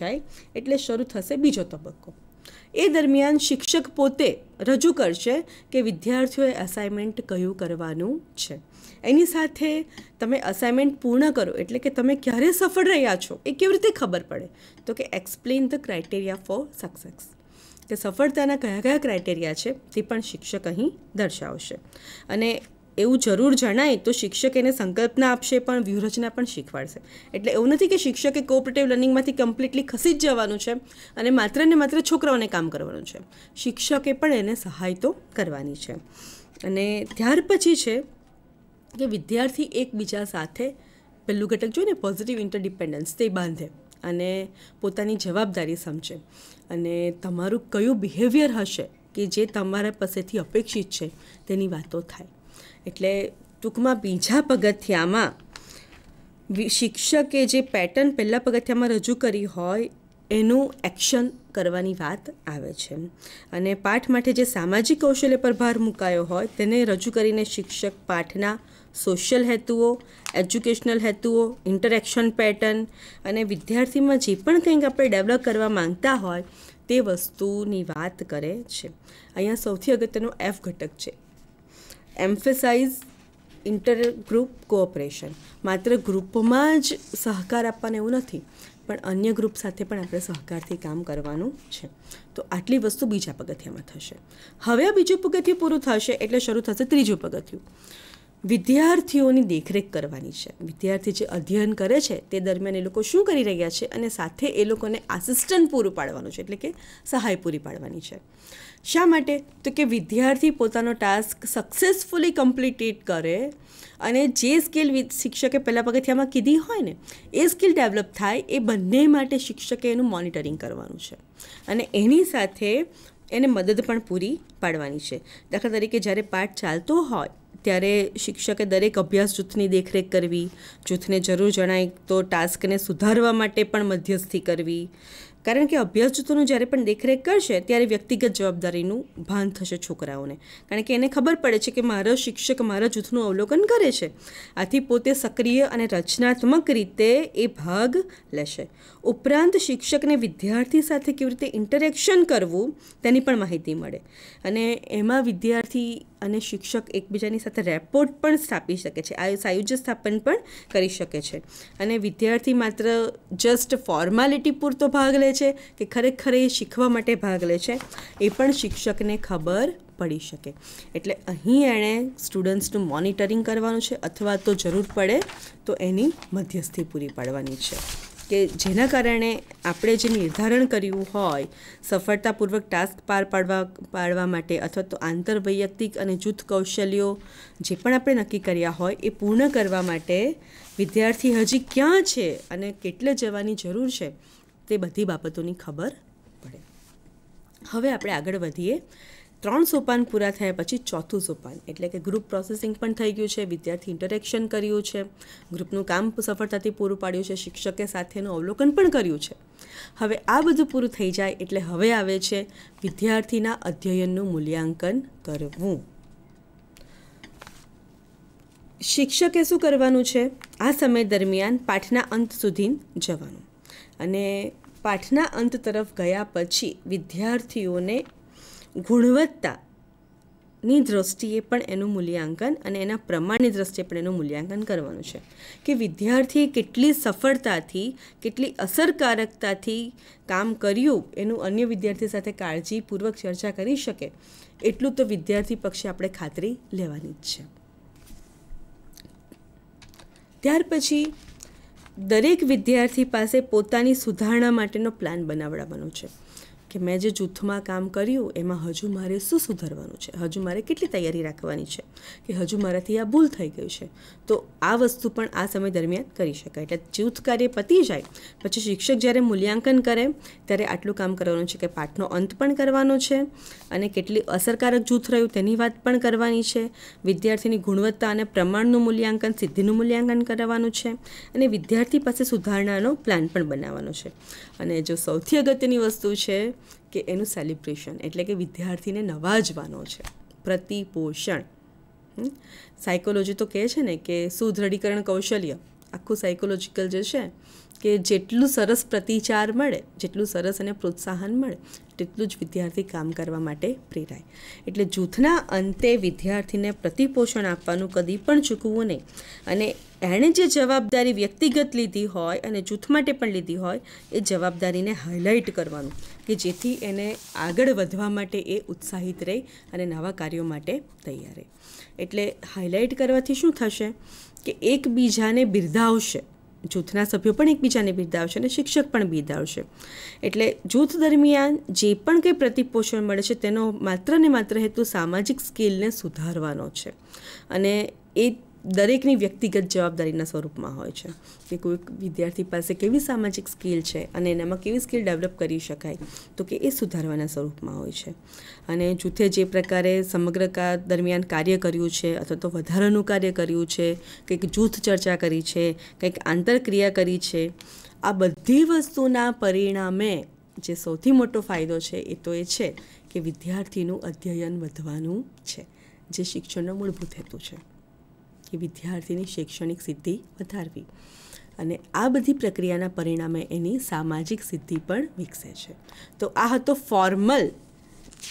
જાય એટલે શરૂ થશે બીજો તબક્કો એ દરમિયાન શિક્ષક પોતે રજૂ કરશે કે વિદ્યાર્થીઓએ અસાઇનમેન્ટ કયું કરવાનું છે એની સાથે તમે અસાઇનમેન્ટ પૂર્ણ કરો એટલે કે તમે ક્યારે સફળ રહ્યા છો એ કેવી રીતે ખબર પડે તો કે explain the criteria for success કે સફળતાના કયા કયા ક્રાઇટેરિયા છે તે પણ શિક્ષક અહીં દર્શાવશે અને એવું જરૂર જણાય તો શિક્ષક એને સંકલ્પના આપશે પણ વ્યૂહરચના પણ શીખવાડશે એટલે એવું નથી કે શિક્ષકે કોઓપરેટિવ લર્નિંગમાંથી કમ્પ્લીટલી ખસી જ જવાનું છે અને માત્ર ને માત્ર છોકરાઓને કામ કરવાનું છે શિક્ષકે પણ એને સહાય તો કરવાની છે અને ત્યાર પછી છે કે વિદ્યાર્થી એકબીજા સાથે પહેલું ઘટક જોઈએ ને પોઝિટિવ ઇન્ટરડિપેન્ડન્સ તે બાંધે અને પોતાની જવાબદારી સમજે અને તમારું કયું બિહેવિયર હશે કે જે તમારા પાસેથી અપેક્ષિત છે તેની વાતો થાય એટલે ટૂંકમાં બીજા પગથિયામાં શિક્ષકે જે પેટર્ન પહેલાં પગથિયામાં રજૂ કરી હોય એનું એક્શન કરવાની વાત આવે છે અને પાઠ માટે જે સામાજિક કૌશલ્ય પર ભાર મુકાયો હોય તેને રજૂ કરીને શિક્ષક પાઠના સોશિયલ હેતુઓ એજ્યુકેશનલ હેતુઓ ઇન્ટરેક્શન પેટર્ન અને વિદ્યાર્થીમાં જે પણ કંઈક આપણે ડેવલપ કરવા માંગતા હોય તે વસ્તુની વાત કરે છે અહીંયા સૌથી અગત્યનો એફ ઘટક છે એમ્ફસાઇઝ ઇન્ટર ગ્રુપ કોઓપરેશન માત્ર ગ્રુપમાં જ સહકાર આપવાનો એવું નથી પણ અન્ય ગ્રુપ સાથે પણ આપણે સહકારથી કામ કરવાનું છે તો આટલી વસ્તુ બીજા પગથિયામાં થશે હવે બીજું પગથિયું પૂરું થશે એટલે શરૂ થશે ત્રીજું પગથિયું વિદ્યાર્થીઓની દેખરેખ કરવાની છે વિદ્યાર્થી જે અધ્યયન કરે છે તે દરમિયાન એ લોકો શું કરી રહ્યા છે અને સાથે એ લોકોને આસિસ્ટન્ટ પૂરું પાડવાનું છે એટલે કે સહાય પૂરી પાડવાની છે શા માટે તો કે વિદ્યાર્થી પોતાનો ટાસ્ક સક્સેસફુલી કમ્પ્લીટેડ કરે અને જે સ્કિલ શિક્ષકે પહેલાં પગથિયામાં કીધી હોય ને એ સ્કિલ ડેવલપ થાય એ બંને માટે શિક્ષકે એનું મોનિટરિંગ કરવાનું છે અને એની સાથે એને મદદ પણ પૂરી પાડવાની છે દાખલા તરીકે જ્યારે પાઠ ચાલતો હોય ત્યારે શિક્ષકે દરેક અભ્યાસ જૂથની દેખરેખ કરવી જૂથને જરૂર જણાય તો ટાસ્કને સુધારવા માટે પણ મધ્યસ્થી કરવી કારણ કે અભ્યાસ જૂથોનું જ્યારે પણ દેખરેખ કરશે ત્યારે વ્યક્તિગત જવાબદારીનું ભાન થશે છોકરાઓને કારણ કે એને ખબર પડે છે કે મારો શિક્ષક મારા જૂથનું અવલોકન કરે છે આથી પોતે સક્રિય અને રચનાત્મક રીતે એ ભાગ લેશે ઉપરાંત શિક્ષકને વિદ્યાર્થી સાથે કેવી રીતે ઇન્ટરેક્શન કરવું તેની પણ માહિતી મળે અને એમાં વિદ્યાર્થી અને શિક્ષક એકબીજાની સાથે રેપોર્ટ પણ સ્થાપી શકે છે આ સાયુજ્ય સ્થાપન પણ કરી શકે છે અને વિદ્યાર્થી માત્ર જસ્ટ ફોર્માલિટી પૂરતો ભાગ લે છે કે ખરેખર એ શીખવા માટે ભાગ લે છે એ પણ શિક્ષકને ખબર પડી શકે એટલે અહીં એણે સ્ટુડન્ટ્સનું મોનિટરિંગ કરવાનું છે અથવા તો જરૂર પડે તો એની મધ્યસ્થી પૂરી પાડવાની છે કે જેના કારણે આપણે જે નિર્ધારણ કર્યું હોય સફળતાપૂર્વક ટાસ્ક પાર પાડવા પાડવા માટે અથવા તો આંતરવૈયક્તિક અને જૂથ કૌશલ્યો જે પણ આપણે નક્કી કર્યા હોય એ પૂર્ણ કરવા માટે વિદ્યાર્થી હજી ક્યાં છે અને કેટલે જવાની જરૂર છે તે બધી બાબતોની ખબર પડે હવે આપણે આગળ વધીએ ત્રણ સોપાન પૂરા થયા પછી ચોથું સોપાન એટલે કે ગ્રુપ પ્રોસેસિંગ પણ થઈ ગયું છે વિદ્યાર્થી ઇન્ટરેક્શન કર્યું છે ગ્રુપનું કામ સફળતાથી પૂરું પાડ્યું છે શિક્ષકે સાથેનું અવલોકન પણ કર્યું છે હવે આ બધું પૂરું થઈ જાય એટલે હવે આવે છે વિદ્યાર્થીના અધ્યયનનું મૂલ્યાંકન કરવું શિક્ષકે શું કરવાનું છે આ સમય દરમિયાન પાઠના અંત સુધી જવાનું અને પાઠના અંત તરફ ગયા પછી વિદ્યાર્થીઓને ગુણવત્તાની દ્રષ્ટિએ પણ એનું મૂલ્યાંકન અને એના પ્રમાણની દ્રષ્ટિએ પણ એનું મૂલ્યાંકન કરવાનું છે કે વિદ્યાર્થીએ કેટલી સફળતાથી કેટલી અસરકારકતાથી કામ કર્યું એનું અન્ય વિદ્યાર્થી સાથે કાળજીપૂર્વક ચર્ચા કરી શકે એટલું તો વિદ્યાર્થી પક્ષે આપણે ખાતરી લેવાની જ છે ત્યાર પછી દરેક વિદ્યાર્થી પાસે પોતાની સુધારણા માટેનો પ્લાન બનાવડાવવાનો છે કે મેં જે જૂથમાં કામ કર્યું એમાં હજુ મારે શું સુધારવાનું છે હજુ મારે કેટલી તૈયારી રાખવાની છે કે હજુ મારાથી આ ભૂલ થઈ ગયું છે તો આ વસ્તુ પણ આ સમય દરમિયાન કરી શકાય એટલે જૂથ કાર્ય પતી જાય પછી શિક્ષક જ્યારે મૂલ્યાંકન કરે ત્યારે આટલું કામ કરવાનું છે કે પાઠનો અંત પણ કરવાનો છે અને કેટલી અસરકારક જૂથ રહ્યું તેની વાત પણ કરવાની છે વિદ્યાર્થીની ગુણવત્તા અને પ્રમાણનું મૂલ્યાંકન સિદ્ધિનું મૂલ્યાંકન કરવાનું છે અને વિદ્યાર્થી પાસે સુધારણાનો પ્લાન પણ બનાવવાનો છે અને જો સૌથી અગત્યની વસ્તુ છે કે એનું સેલિબ્રેશન એટલે કે વિદ્યાર્થીને નવાજવાનો છે પ્રતિપોષણ સાયકોલોજી તો કહે છે ને કે સુદ્રઢીકરણ કૌશલ્ય આખું સાયકોલોજીકલ જે છે કે જેટલું સરસ પ્રતિચાર મળે જેટલું સરસ અને પ્રોત્સાહન મળે તેટલું જ વિદ્યાર્થી કામ કરવા માટે પ્રેરાય એટલે જૂથના અંતે વિદ્યાર્થીને પ્રતિપોષણ આપવાનું કદી પણ ચૂકવું નહીં અને એણે જે જવાબદારી વ્યક્તિગત લીધી હોય અને જૂથ માટે પણ લીધી હોય એ જવાબદારીને હાઇલાઇટ કરવાનું કે જેથી એને આગળ વધવા માટે એ ઉત્સાહિત રહે અને નવા કાર્યો માટે તૈયાર રહે એટલે હાઇલાઇટ કરવાથી શું થશે કે એકબીજાને બિરદાવશે જૂથના સભ્યો પણ એકબીજાને બિરદાવશે અને શિક્ષક પણ બિરદાવશે એટલે જૂથ દરમિયાન જે પણ કંઈ પ્રતિપોષણ મળે છે તેનો માત્ર ને માત્ર હેતુ સામાજિક સ્કિલને સુધારવાનો છે અને એ દરેકની વ્યક્તિગત જવાબદારીના સ્વરૂપમાં હોય છે કે કોઈ વિદ્યાર્થી પાસે કેવી સામાજિક સ્કિલ છે અને એનામાં કેવી સ્કિલ ડેવલપ કરી શકાય તો કે એ સુધારવાના સ્વરૂપમાં હોય છે અને જૂથે જે પ્રકારે સમગ્ર દરમિયાન કાર્ય કર્યું છે અથવા તો વધારાનું કાર્ય કર્યું છે કંઈક જૂથ ચર્ચા કરી છે કંઈક આંતરક્રિયા કરી છે આ બધી વસ્તુના પરિણામે જે સૌથી મોટો ફાયદો છે એ તો એ છે કે વિદ્યાર્થીનું અધ્યયન વધવાનું છે જે શિક્ષણનો મૂળભૂત હેતુ છે કે વિદ્યાર્થીની શૈક્ષણિક સિદ્ધિ વધારવી અને આ બધી પ્રક્રિયાના પરિણામે એની સામાજિક સિદ્ધિ પણ વિકસે છે તો આ હતો ફોર્મલ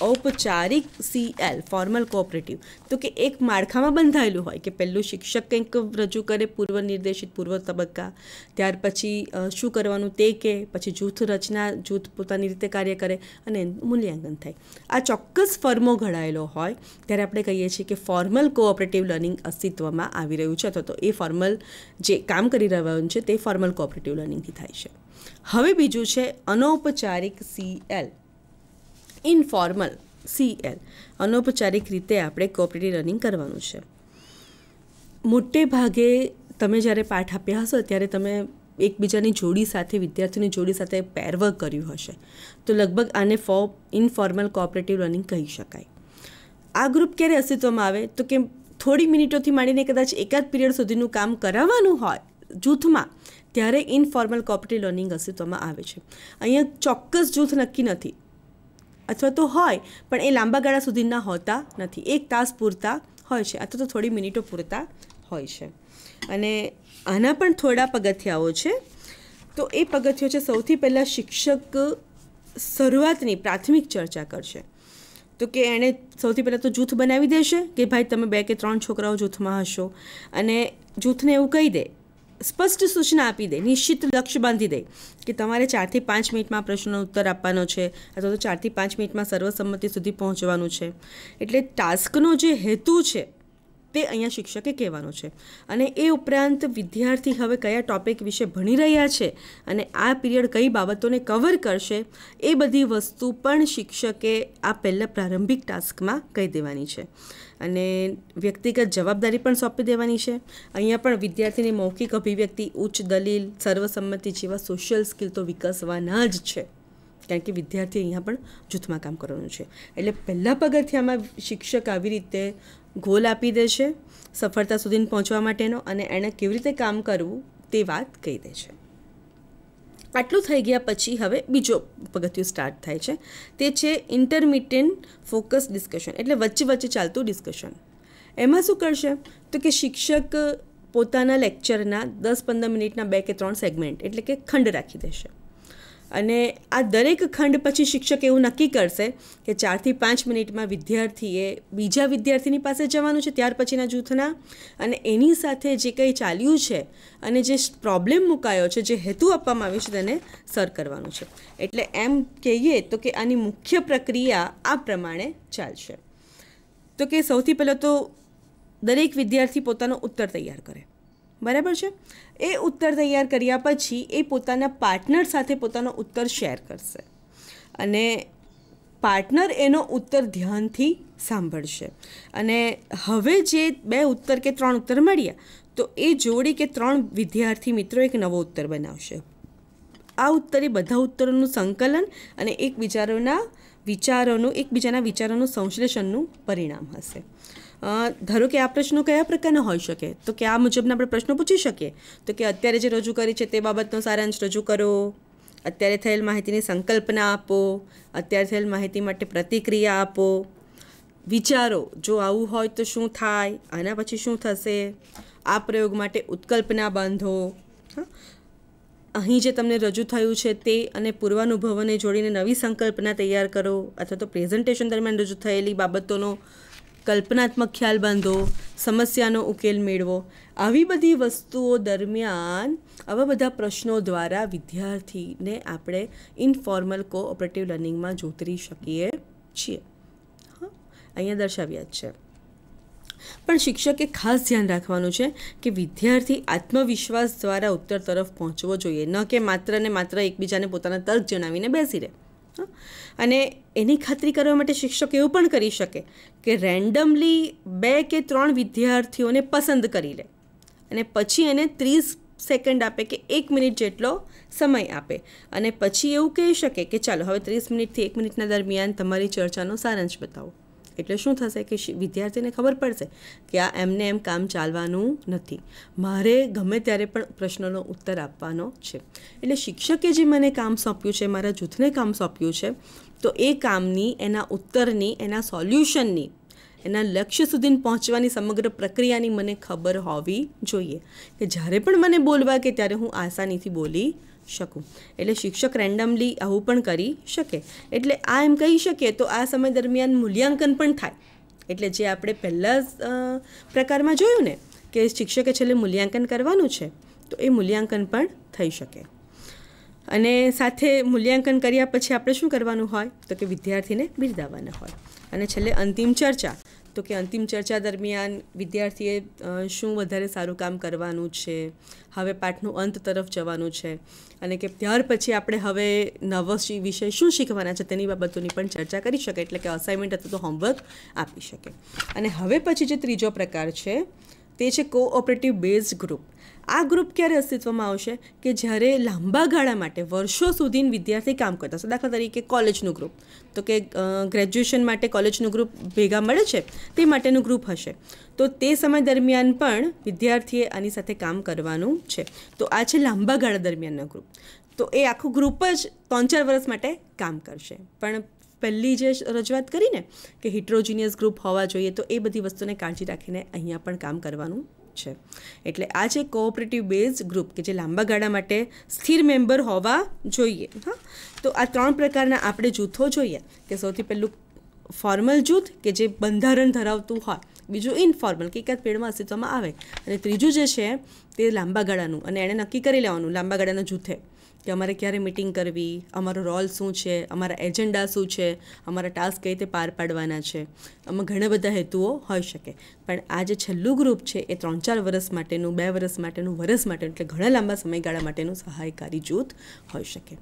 ઔપચારિક સીએલ ફોર્મલ કોઓપરેટિવ તો કે એક માળખામાં બંધાયેલું હોય કે પહેલું શિક્ષક કંઈક રજૂ કરે પૂર્વ નિર્દેશિત પૂર્વ તબક્કા ત્યાર પછી શું કરવાનું તે કે પછી જૂથ રચના જૂથ પોતાની રીતે કાર્ય કરે અને મૂલ્યાંકન થાય આ ચોક્કસ ફર્મો ઘડાયેલો હોય ત્યારે આપણે કહીએ છીએ કે ફોર્મલ કોઓપરેટિવ લર્નિંગ અસ્તિત્વમાં આવી રહ્યું છે અથવા તો એ ફોર્મલ જે કામ કરી રહ્યું છે તે ફોર્મલ કોઓપરેટિવ લર્નિંગથી થાય છે હવે બીજું છે અનૌપચારિક સીએલ ઇનફોર્મલ સીએલ અનૌપચારિક રીતે આપણે કોઓપરેટિવ રનિંગ કરવાનું છે મોટે ભાગે તમે જ્યારે પાઠ આપ્યા હશો ત્યારે તમે એકબીજાની જોડી સાથે વિદ્યાર્થીની જોડી સાથે પેરવર્ક કર્યું હશે તો લગભગ આને ફો ઇનફોર્મલ કોઓપરેટિવ રનિંગ કહી શકાય આ ગ્રુપ ક્યારે અસ્તિત્વમાં આવે તો કે થોડી મિનિટોથી માંડીને કદાચ એકાદ પીરિયડ સુધીનું કામ કરાવવાનું હોય જૂથમાં ત્યારે ઇનફોર્મલ કોપરેટિવ લર્નિંગ અસ્તિત્વમાં આવે છે અહીંયા ચોક્કસ જૂથ નક્કી નથી અથવા તો હોય પણ એ લાંબા ગાળા સુધીના હોતા નથી એક તાસ પૂરતા હોય છે અથવા તો થોડી મિનિટો પૂરતા હોય છે અને આના પણ થોડા પગથિયાઓ છે તો એ પગથિયો છે સૌથી પહેલાં શિક્ષક શરૂઆતની પ્રાથમિક ચર્ચા કરશે તો કે એણે સૌથી પહેલાં તો જૂથ બનાવી દેશે કે ભાઈ તમે બે કે ત્રણ છોકરાઓ જૂથમાં હશો અને જૂથને એવું કહી દે સ્પષ્ટ સૂચના આપી દે નિશ્ચિત લક્ષ્ય બાંધી દે કે તમારે ચારથી પાંચ મિનિટમાં પ્રશ્નનો ઉત્તર આપવાનો છે અથવા તો ચારથી પાંચ મિનિટમાં સર્વસંમતિ સુધી પહોંચવાનું છે એટલે ટાસ્કનો જે હેતુ છે તે અહીંયા શિક્ષકે કહેવાનો છે અને એ ઉપરાંત વિદ્યાર્થી હવે કયા ટોપિક વિશે ભણી રહ્યા છે અને આ પીરિયડ કઈ બાબતોને કવર કરશે એ બધી વસ્તુ પણ શિક્ષકે આ પહેલાં પ્રારંભિક ટાસ્કમાં કહી દેવાની છે અને વ્યક્તિગત જવાબદારી પણ સોંપી દેવાની છે અહીંયા પણ વિદ્યાર્થીની મૌખિક અભિવ્યક્તિ ઉચ્ચ દલીલ સર્વસંમતિ જેવા સોશિયલ સ્કિલ તો વિકસવાના જ છે કારણ કે વિદ્યાર્થી અહીંયા પણ જૂથમાં કામ કરવાનું છે એટલે પહેલાં પગથિયામાં શિક્ષક આવી રીતે ગોલ આપી દે છે સફળતા સુધી પહોંચવા માટેનો અને એણે કેવી રીતે કામ કરવું તે વાત કહી દે છે આટલું થઈ ગયા પછી હવે બીજો પગથિયું સ્ટાર્ટ થાય છે તે છે ઇન્ટરમીડિયન્ટ ફોકસ ડિસ્કશન એટલે વચ્ચે વચ્ચે ચાલતું ડિસ્કશન એમાં શું કરશે તો કે શિક્ષક પોતાના લેક્ચરના દસ પંદર મિનિટના બે કે ત્રણ સેગમેન્ટ એટલે કે ખંડ રાખી દેશે અને આ દરેક ખંડ પછી શિક્ષક એવું નક્કી કરશે કે ચારથી પાંચ મિનિટમાં વિદ્યાર્થીએ બીજા વિદ્યાર્થીની પાસે જવાનું છે ત્યાર પછીના જૂથના અને એની સાથે જે કંઈ ચાલ્યું છે અને જે પ્રોબ્લેમ મુકાયો છે જે હેતુ આપવામાં આવ્યો છે તેને સર કરવાનું છે એટલે એમ કહીએ તો કે આની મુખ્ય પ્રક્રિયા આ પ્રમાણે ચાલશે તો કે સૌથી પહેલાં તો દરેક વિદ્યાર્થી પોતાનો ઉત્તર તૈયાર કરે બરાબર છે એ ઉત્તર તૈયાર કર્યા પછી એ પોતાના પાર્ટનર સાથે પોતાનો ઉત્તર શેર કરશે અને પાર્ટનર એનો ઉત્તર ધ્યાનથી સાંભળશે અને હવે જે બે ઉત્તર કે ત્રણ ઉત્તર મળ્યા તો એ જોડી કે ત્રણ વિદ્યાર્થી મિત્રો એક નવો ઉત્તર બનાવશે આ ઉત્તરે બધા ઉત્તરોનું સંકલન અને એક વિચારોના વિચારોનું એકબીજાના વિચારોનું સંશ્લેષણનું પરિણામ હશે ધારો કે આ પ્રશ્નો કયા પ્રકારના હોઈ શકે તો કે આ મુજબના આપણે પ્રશ્નો પૂછી શકીએ તો કે અત્યારે જે રજૂ કરી છે તે બાબતનો સારાંશ રજૂ કરો અત્યારે થયેલ માહિતીની સંકલ્પના આપો અત્યારે થયેલ માહિતી માટે પ્રતિક્રિયા આપો વિચારો જો આવું હોય તો શું થાય આના પછી શું થશે આ પ્રયોગ માટે ઉત્કલ્પના બાંધો અહીં જે તમને રજૂ થયું છે તે અને પૂર્વાનુભવોને જોડીને નવી સંકલ્પના તૈયાર કરો અથવા તો પ્રેઝન્ટેશન દરમિયાન રજૂ થયેલી બાબતોનો કલ્પનાત્મક ખ્યાલ બાંધો સમસ્યાનો ઉકેલ મેળવો આવી બધી વસ્તુઓ દરમિયાન આવા બધા પ્રશ્નો દ્વારા વિદ્યાર્થીને આપણે ઇનફોર્મલ કોઓપરેટિવ લર્નિંગમાં જોતરી શકીએ છીએ હા અહીંયા દર્શાવ્યા જ છે પણ શિક્ષકે ખાસ ધ્યાન રાખવાનું છે કે વિદ્યાર્થી આત્મવિશ્વાસ દ્વારા ઉત્તર તરફ પહોંચવો જોઈએ ન કે માત્ર ને માત્ર એકબીજાને પોતાના તર્ક જણાવીને બેસી રહે અને એની ખાતરી કરવા માટે શિક્ષક એવું પણ કરી શકે કે રેન્ડમલી બે કે ત્રણ વિદ્યાર્થીઓને પસંદ કરી લે અને પછી એને ત્રીસ સેકન્ડ આપે કે એક મિનિટ જેટલો સમય આપે અને પછી એવું કહી શકે કે ચાલો હવે ત્રીસ મિનિટથી એક મિનિટના દરમિયાન તમારી ચર્ચાનો સારાંશ બતાવો એટલે શું થશે કે વિદ્યાર્થીને ખબર પડશે કે આ એમને એમ કામ ચાલવાનું નથી મારે ગમે ત્યારે પણ પ્રશ્નનો ઉત્તર આપવાનો છે એટલે શિક્ષકે જે મને કામ સોંપ્યું છે મારા જૂથને કામ સોંપ્યું છે તો એ કામની એના ઉત્તરની એના સોલ્યુશનની એના લક્ષ્ય સુધી પહોંચવાની સમગ્ર પ્રક્રિયાની મને ખબર હોવી જોઈએ કે જ્યારે પણ મને બોલવા કે ત્યારે હું આસાનીથી બોલી શકું એટલે શિક્ષક રેન્ડમલી આવું પણ કરી શકે એટલે આ એમ કહી શકીએ તો આ સમય દરમિયાન મૂલ્યાંકન પણ થાય એટલે જે આપણે પહેલાં પ્રકારમાં જોયું ને કે શિક્ષકે છેલ્લે મૂલ્યાંકન કરવાનું છે તો એ મૂલ્યાંકન પણ થઈ શકે અને સાથે મૂલ્યાંકન કર્યા પછી આપણે શું કરવાનું હોય તો કે વિદ્યાર્થીને બિરદાવવાના હોય અને છેલ્લે અંતિમ ચર્ચા તો કે અંતિમ ચર્ચા દરમિયાન વિદ્યાર્થીએ શું વધારે સારું કામ કરવાનું છે હવે પાઠનું અંત તરફ જવાનું છે અને કે ત્યાર પછી આપણે હવે નવો વિષય શું શીખવાના છે તેની બાબતોની પણ ચર્ચા કરી શકે એટલે કે અસાઇનમેન્ટ અથવા તો હોમવર્ક આપી શકે અને હવે પછી જે ત્રીજો પ્રકાર છે તે છે કોઓપરેટિવ બેઝ ગ્રુપ આ ગ્રુપ ક્યારે અસ્તિત્વમાં આવશે કે જ્યારે લાંબા ગાળા માટે વર્ષો સુધી વિદ્યાર્થી કામ કરતા હશે દાખલા તરીકે કોલેજનું ગ્રુપ તો કે ગ્રેજ્યુએશન માટે કોલેજનું ગ્રુપ ભેગા મળે છે તે માટેનું ગ્રુપ હશે તો તે સમય દરમિયાન પણ વિદ્યાર્થીએ આની સાથે કામ કરવાનું છે તો આ છે લાંબા ગાળા દરમિયાનનો ગ્રુપ તો એ આખું ગ્રુપ જ ત્રણ ચાર વર્ષ માટે કામ કરશે પણ પહેલી જે રજૂઆત કરીને કે હિટ્રોજીનિયસ ગ્રુપ હોવા જોઈએ તો એ બધી વસ્તુને કાળજી રાખીને અહીંયા પણ કામ કરવાનું છે એટલે આ જે કોઓપરેટિવ બેઝ ગ્રુપ કે જે લાંબા ગાળા માટે સ્થિર મેમ્બર હોવા જોઈએ હા તો આ ત્રણ પ્રકારના આપણે જૂથો જોઈએ કે સૌથી પહેલું ફોર્મલ જૂથ કે જે બંધારણ ધરાવતું હોય બીજું ઇનફોર્મલ કે એકાદ પેડમાં અસ્તિત્વમાં આવે અને ત્રીજું જે છે તે લાંબા ગાળાનું અને એણે નક્કી કરી લેવાનું લાંબા ગાળાના જૂથે કે અમારે ક્યારે મિટિંગ કરવી અમારો રોલ શું છે અમારા એજન્ડા શું છે અમારા ટાસ્ક કઈ રીતે પાર પાડવાના છે આમાં ઘણા બધા હેતુઓ હોઈ શકે પણ આ જે છેલ્લું ગ્રુપ છે એ ત્રણ ચાર વર્ષ માટેનું બે વર્ષ માટેનું વર્ષ માટેનું એટલે ઘણા લાંબા સમયગાળા માટેનું સહાયકારી જૂથ હોઈ શકે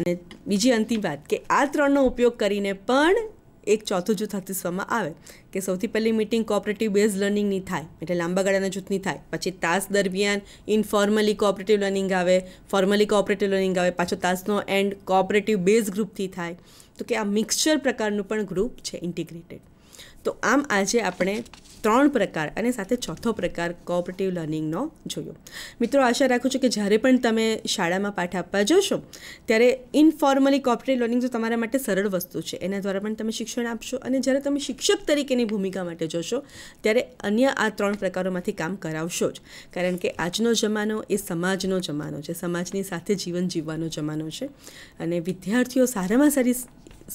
અને બીજી અંતિમ વાત કે આ ત્રણનો ઉપયોગ કરીને પણ એક ચોથું જૂથ અસ્તિત્વમાં આવે કે સૌથી પહેલી મિટિંગ કોઓપરેટિવ બેઝ લર્નિંગની થાય એટલે લાંબા ગાળાના જૂથની થાય પછી તાસ દરમિયાન ઇનફોર્મલી કોઓપરેટિવ લર્નિંગ આવે ફોર્મલી કોઓપરેટિવ લર્નિંગ આવે પાછો તાસનો એન્ડ કોઓપરેટિવ બેઝ ગ્રુપથી થાય તો કે આ મિક્સચર પ્રકારનું પણ ગ્રુપ છે ઇન્ટિગ્રેટેડ તો આમ આજે આપણે ત્રણ પ્રકાર અને સાથે ચોથો પ્રકાર કોઓપરેટિવ લર્નિંગનો જોયો મિત્રો આશા રાખું છું કે જ્યારે પણ તમે શાળામાં પાઠ આપવા જશો ત્યારે ઇનફોર્મલી કોઓપરેટિવ લર્નિંગ તો તમારા માટે સરળ વસ્તુ છે એના દ્વારા પણ તમે શિક્ષણ આપશો અને જ્યારે તમે શિક્ષક તરીકેની ભૂમિકા માટે જશો ત્યારે અન્ય આ ત્રણ પ્રકારોમાંથી કામ કરાવશો જ કારણ કે આજનો જમાનો એ સમાજનો જમાનો છે સમાજની સાથે જીવન જીવવાનો જમાનો છે અને વિદ્યાર્થીઓ સારામાં સારી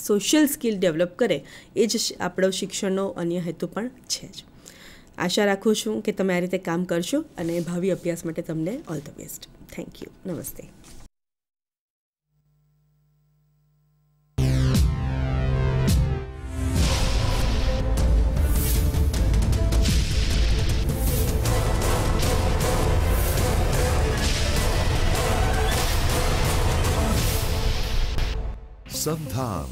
સોશિયલ સ્કિલ ડેવલપ કરે એ જ આપણો શિક્ષણનો પાછળનો અન્ય હેતુ પણ છે જ આશા રાખું છું કે તમે આ રીતે કામ કરશો અને ભાવિ અભ્યાસ માટે તમને all the best thank you નમસ્તે Samdham